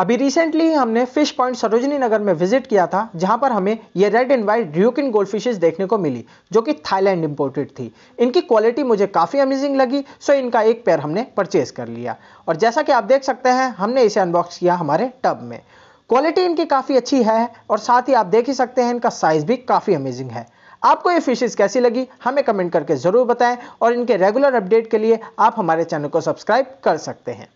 अभी रिसेंटली हमने fish point Sarojini नगर में विजिट किया था जहां पर हमें ये रेड एंड वाइट ड्रियोकिन गोल्ड फिशेज देखने को मिली जो कि थाईलैंड इंपोर्टेड थी इनकी क्वालिटी मुझे काफ़ी अमेजिंग लगी सो इनका एक पेयर हमने परचेज कर लिया और जैसा कि आप देख सकते हैं हमने इसे अनबॉक्स किया हमारे टब में क्वालिटी इनकी काफ़ी अच्छी है और साथ ही आप देख ही सकते हैं इनका साइज़ भी काफ़ी अमेजिंग है आपको ये फिशेज कैसी लगी हमें कमेंट करके ज़रूर बताएं और इनके रेगुलर अपडेट के लिए आप हमारे चैनल को सब्सक्राइब कर सकते हैं